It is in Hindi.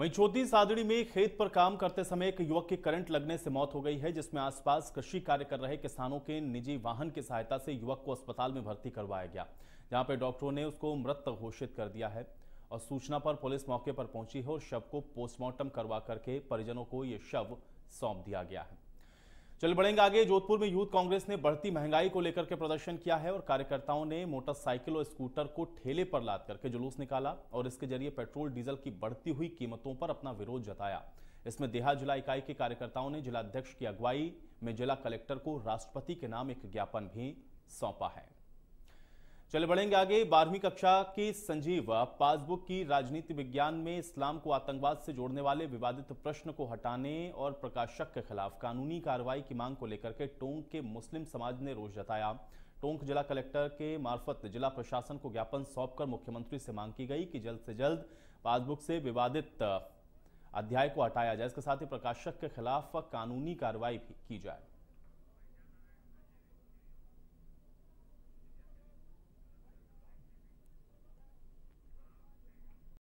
वहीं छोटी सादड़ी में खेत पर काम करते समय एक युवक की करंट लगने से मौत हो गई है जिसमें आसपास कृषि कार्य कर रहे किसानों के निजी वाहन की सहायता से युवक को अस्पताल में भर्ती करवाया गया जहां पर डॉक्टरों ने उसको मृत घोषित कर दिया है और सूचना पर पुलिस मौके पर पहुंची है और शव को पोस्टमार्टम करवा करके परिजनों को ये शव सौंप दिया गया है चल बढ़ेंगे आगे जोधपुर में यूथ कांग्रेस ने बढ़ती महंगाई को लेकर के प्रदर्शन किया है और कार्यकर्ताओं ने मोटरसाइकिल और स्कूटर को ठेले पर लाद करके जुलूस निकाला और इसके जरिए पेट्रोल डीजल की बढ़ती हुई कीमतों पर अपना विरोध जताया इसमें देहा जिला इकाई के कार्यकर्ताओं ने जिलाध्यक्ष की अगुवाई में जिला कलेक्टर को राष्ट्रपति के नाम एक ज्ञापन भी सौंपा है चले बढ़ेंगे आगे बारहवीं कक्षा के संजीव पासबुक की राजनीति विज्ञान में इस्लाम को आतंकवाद से जोड़ने वाले विवादित प्रश्न को हटाने और प्रकाशक के खिलाफ कानूनी कार्रवाई की मांग को लेकर के टोंक के मुस्लिम समाज ने रोष जताया टोंक जिला कलेक्टर के मार्फत जिला प्रशासन को ज्ञापन सौंपकर मुख्यमंत्री से मांग की गई कि जल्द से जल्द पासबुक से विवादित अध्याय को हटाया जाए इसके साथ ही प्रकाशक के खिलाफ कानूनी कार्रवाई भी की जाए